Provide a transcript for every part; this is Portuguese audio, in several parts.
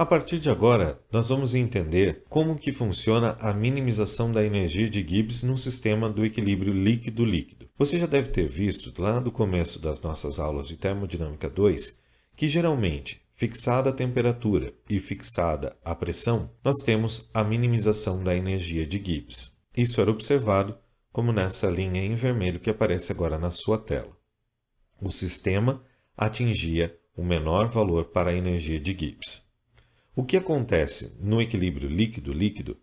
A partir de agora, nós vamos entender como que funciona a minimização da energia de Gibbs no sistema do equilíbrio líquido-líquido. Você já deve ter visto lá no começo das nossas aulas de termodinâmica 2 que geralmente, fixada a temperatura e fixada a pressão, nós temos a minimização da energia de Gibbs. Isso era observado como nessa linha em vermelho que aparece agora na sua tela. O sistema atingia o menor valor para a energia de Gibbs. O que acontece no equilíbrio líquido-líquido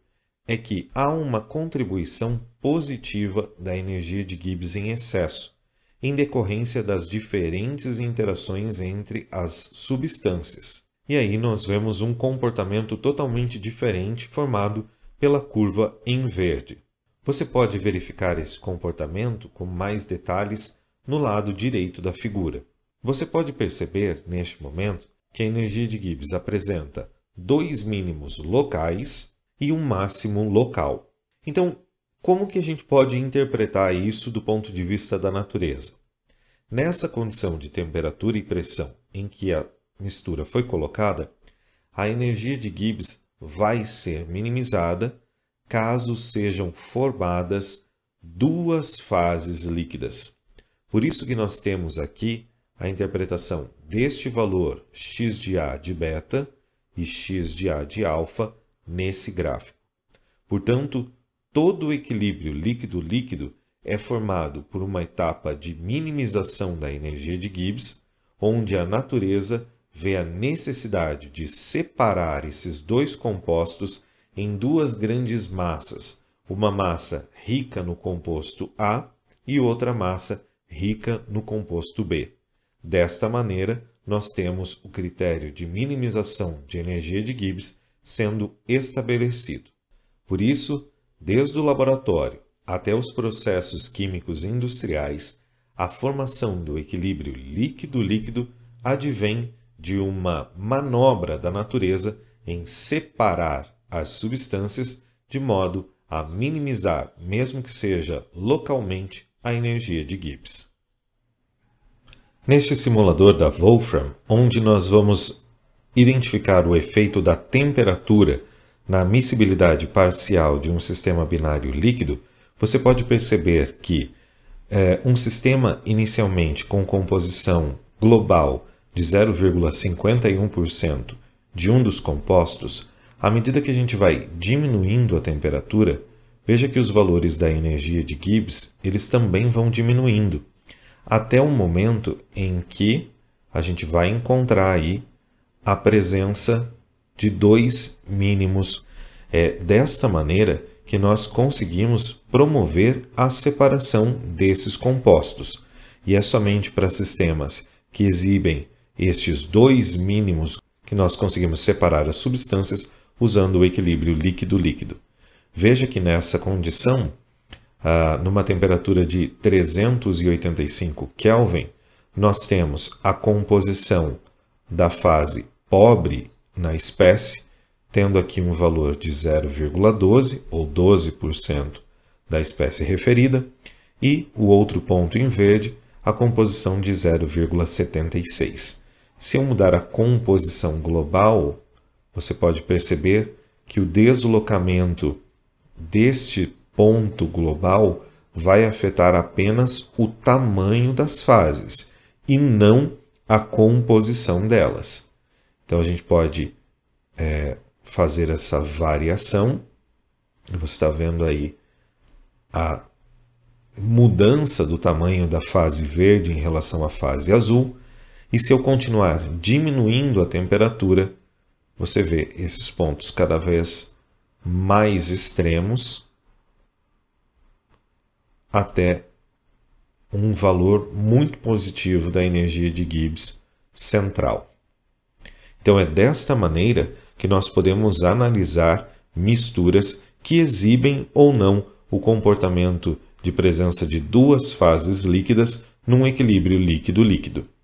é que há uma contribuição positiva da energia de Gibbs em excesso, em decorrência das diferentes interações entre as substâncias. E aí nós vemos um comportamento totalmente diferente formado pela curva em verde. Você pode verificar esse comportamento com mais detalhes no lado direito da figura. Você pode perceber, neste momento, que a energia de Gibbs apresenta dois mínimos locais e um máximo local. Então, como que a gente pode interpretar isso do ponto de vista da natureza? Nessa condição de temperatura e pressão em que a mistura foi colocada, a energia de Gibbs vai ser minimizada caso sejam formadas duas fases líquidas. Por isso que nós temos aqui a interpretação deste valor x de A de beta e x de A de alfa nesse gráfico. Portanto, todo o equilíbrio líquido-líquido é formado por uma etapa de minimização da energia de Gibbs, onde a natureza vê a necessidade de separar esses dois compostos em duas grandes massas, uma massa rica no composto A e outra massa rica no composto B. Desta maneira, nós temos o critério de minimização de energia de Gibbs sendo estabelecido. Por isso, desde o laboratório até os processos químicos industriais, a formação do equilíbrio líquido-líquido advém de uma manobra da natureza em separar as substâncias de modo a minimizar, mesmo que seja localmente, a energia de Gibbs. Neste simulador da Wolfram, onde nós vamos identificar o efeito da temperatura na miscibilidade parcial de um sistema binário líquido, você pode perceber que é, um sistema inicialmente com composição global de 0,51% de um dos compostos, à medida que a gente vai diminuindo a temperatura, veja que os valores da energia de Gibbs eles também vão diminuindo até o momento em que a gente vai encontrar aí a presença de dois mínimos. É desta maneira que nós conseguimos promover a separação desses compostos. E é somente para sistemas que exibem estes dois mínimos que nós conseguimos separar as substâncias usando o equilíbrio líquido-líquido. Veja que nessa condição ah, numa temperatura de 385 Kelvin, nós temos a composição da fase pobre na espécie, tendo aqui um valor de 0,12 ou 12% da espécie referida, e o outro ponto em verde, a composição de 0,76. Se eu mudar a composição global, você pode perceber que o deslocamento deste ponto global vai afetar apenas o tamanho das fases e não a composição delas. Então a gente pode é, fazer essa variação. Você está vendo aí a mudança do tamanho da fase verde em relação à fase azul. E se eu continuar diminuindo a temperatura, você vê esses pontos cada vez mais extremos até um valor muito positivo da energia de Gibbs central. Então, é desta maneira que nós podemos analisar misturas que exibem ou não o comportamento de presença de duas fases líquidas num equilíbrio líquido-líquido.